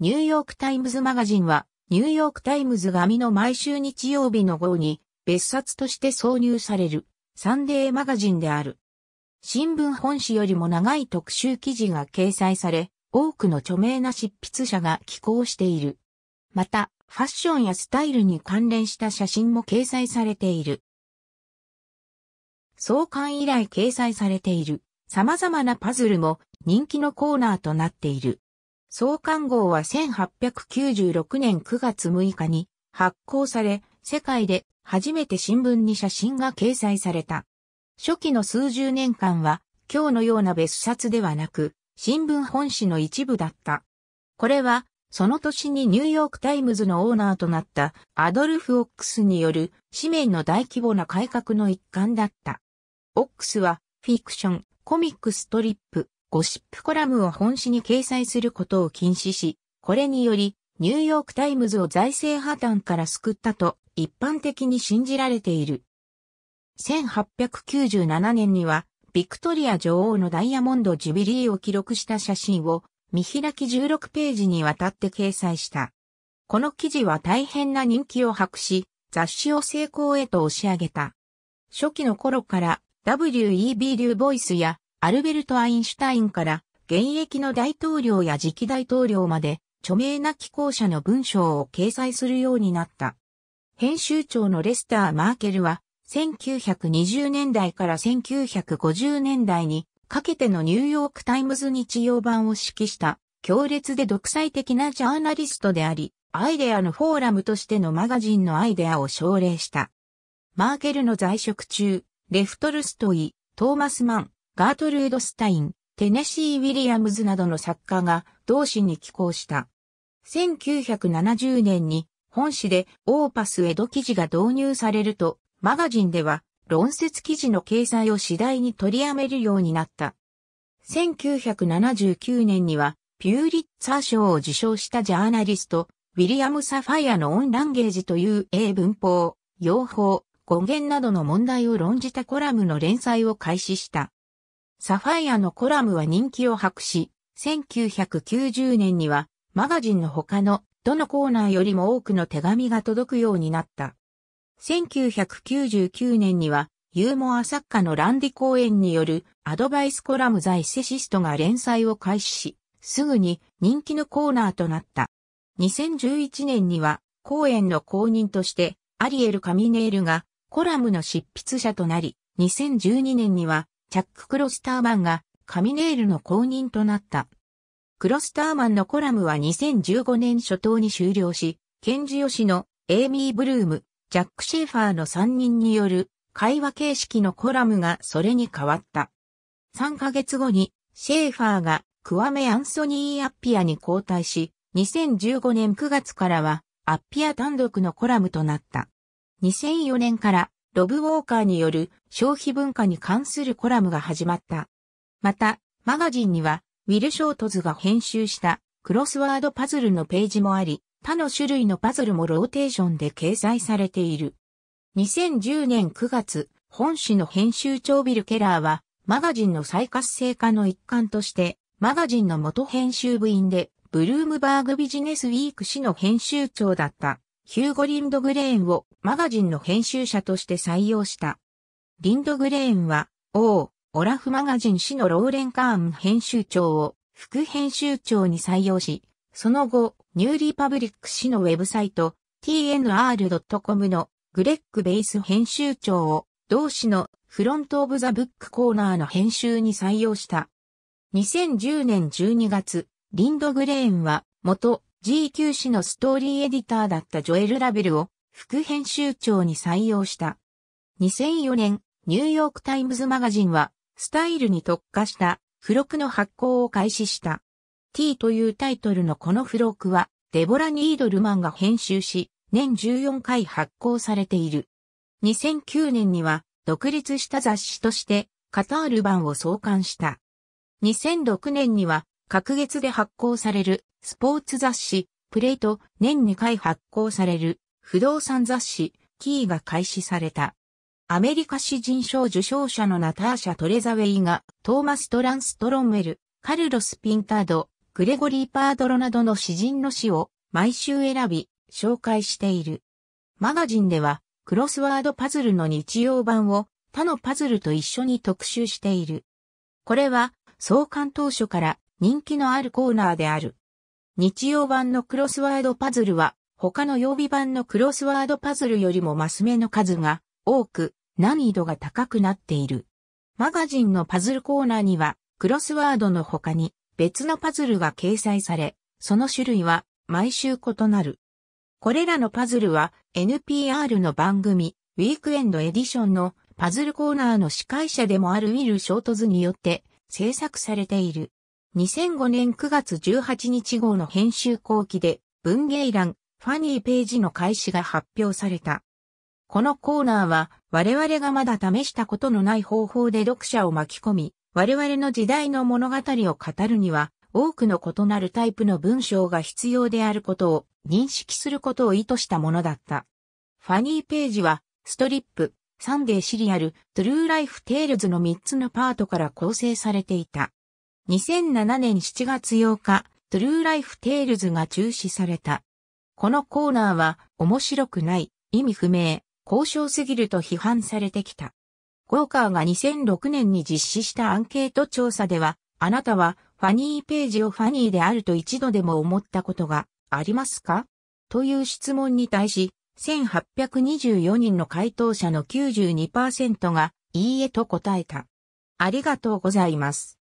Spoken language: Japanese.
ニューヨークタイムズマガジンは、ニューヨークタイムズ紙の毎週日曜日の号に、別冊として挿入される、サンデーマガジンである。新聞本誌よりも長い特集記事が掲載され、多くの著名な執筆者が寄稿している。また、ファッションやスタイルに関連した写真も掲載されている。創刊以来掲載されている様々なパズルも人気のコーナーとなっている。創刊号は1896年9月6日に発行され、世界で初めて新聞に写真が掲載された。初期の数十年間は今日のような別冊ではなく、新聞本誌の一部だった。これは、その年にニューヨークタイムズのオーナーとなったアドルフ・オックスによる紙面の大規模な改革の一環だった。オックスはフィクション、コミックストリップ、ゴシップコラムを本誌に掲載することを禁止し、これにより、ニューヨークタイムズを財政破綻から救ったと一般的に信じられている。1897年には、ビクトリア女王のダイヤモンド・ジュビリーを記録した写真を見開き16ページにわたって掲載した。この記事は大変な人気を博し、雑誌を成功へと押し上げた。初期の頃から W.E.B. リューボイスやアルベルト・アインシュタインから現役の大統領や次期大統領まで著名な寄稿者の文章を掲載するようになった。編集長のレスター・マーケルは1920年代から1950年代にかけてのニューヨークタイムズ日曜版を指揮した強烈で独裁的なジャーナリストであり、アイデアのフォーラムとしてのマガジンのアイデアを奨励した。マーケルの在職中、レフトルストイ、トーマスマン、ガートルード・スタイン、テネシー・ウィリアムズなどの作家が同誌に寄稿した。1970年に本誌でオーパスエド記事が導入されると、マガジンでは論説記事の掲載を次第に取りやめるようになった。1979年には、ピューリッツァー賞を受賞したジャーナリスト、ウィリアム・サファイアのオン・ランゲージという英文法、用法、語源などの問題を論じたコラムの連載を開始した。サファイアのコラムは人気を博し、1990年にはマガジンの他のどのコーナーよりも多くの手紙が届くようになった。1999年にはユーモア作家のランディ公演によるアドバイスコラムザイセシストが連載を開始し、すぐに人気のコーナーとなった。2011年には公演の公認としてアリエル・カミネールがコラムの執筆者となり、2012年にはチャック・クロスターマンがカミネールの後任となった。クロスターマンのコラムは2015年初頭に終了し、ケンジ・ヨシのエイミー・ブルーム、ジャック・シェーファーの3人による会話形式のコラムがそれに変わった。3ヶ月後にシェーファーがクワメ・アンソニー・アッピアに交代し、2015年9月からはアッピア単独のコラムとなった。2004年からロブ・ウォーカーによる消費文化に関するコラムが始まった。また、マガジンには、ウィル・ショートズが編集したクロスワードパズルのページもあり、他の種類のパズルもローテーションで掲載されている。2010年9月、本誌の編集長ビル・ケラーは、マガジンの再活性化の一環として、マガジンの元編集部員で、ブルームバーグビジネスウィーク誌の編集長だった。ヒューゴ・リンドグレーンをマガジンの編集者として採用した。リンドグレーンは、王、オラフマガジン氏のローレン・カーン編集長を副編集長に採用し、その後、ニューリーパブリック氏のウェブサイト tnr.com のグレッグ・ベイス編集長を同氏のフロント・オブ・ザ・ブックコーナーの編集に採用した。2010年12月、リンド・グレーンは元 GQ 誌のストーリーエディターだったジョエル・ラベルを副編集長に採用した。2004年、ニューヨークタイムズマガジンは、スタイルに特化した付録の発行を開始した。T というタイトルのこの付録は、デボラ・ニードルマンが編集し、年14回発行されている。2009年には、独立した雑誌として、カタール版を創刊した。2006年には、各月で発行されるスポーツ雑誌、プレイと年2回発行される不動産雑誌、キーが開始された。アメリカ詩人賞受賞者のナターシャ・トレザウェイがトーマス・トランストロンウェル、カルロス・ピンタード、グレゴリー・パードロなどの詩人の詩を毎週選び、紹介している。マガジンでは、クロスワードパズルの日曜版を他のパズルと一緒に特集している。これは、創刊当初から人気のあるコーナーである。日曜版のクロスワードパズルは、他の曜日版のクロスワードパズルよりもマス目の数が多く、難易度が高くなっている。マガジンのパズルコーナーには、クロスワードの他に別のパズルが掲載され、その種類は毎週異なる。これらのパズルは NPR の番組、ウィークエンドエディションのパズルコーナーの司会者でもあるウィル・ショートズによって制作されている。2005年9月18日号の編集後期で文芸欄ファニーページの開始が発表された。このコーナーは我々がまだ試したことのない方法で読者を巻き込み、我々の時代の物語を語るには多くの異なるタイプの文章が必要であることを認識することを意図したものだった。ファニーページはストリップ、サンデーシリアル、トゥルーライフテールズの3つのパートから構成されていた。2007年7月8日、トゥルーライフテールズが中止された。このコーナーは面白くない、意味不明、高尚すぎると批判されてきた。ゴーカーが2006年に実施したアンケート調査では、あなたはファニーページをファニーであると一度でも思ったことがありますかという質問に対し、1824人の回答者の92%がいいえと答えた。ありがとうございます。